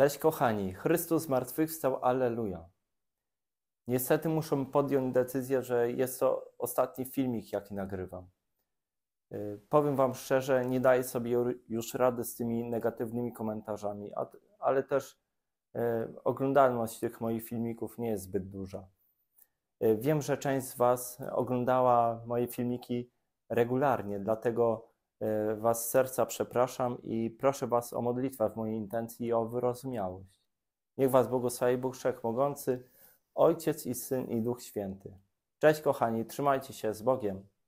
Cześć kochani, Chrystus zmartwychwstał, alleluja. Niestety muszę podjąć decyzję, że jest to ostatni filmik, jaki nagrywam. Y, powiem Wam szczerze, nie daję sobie już rady z tymi negatywnymi komentarzami, ale też y, oglądalność tych moich filmików nie jest zbyt duża. Y, wiem, że część z Was oglądała moje filmiki regularnie, dlatego E, was z serca przepraszam i proszę Was o modlitwę w mojej intencji i o wyrozumiałość. Niech Was błogosławi Bóg Wszechmogący, Ojciec i Syn i Duch Święty. Cześć kochani, trzymajcie się z Bogiem.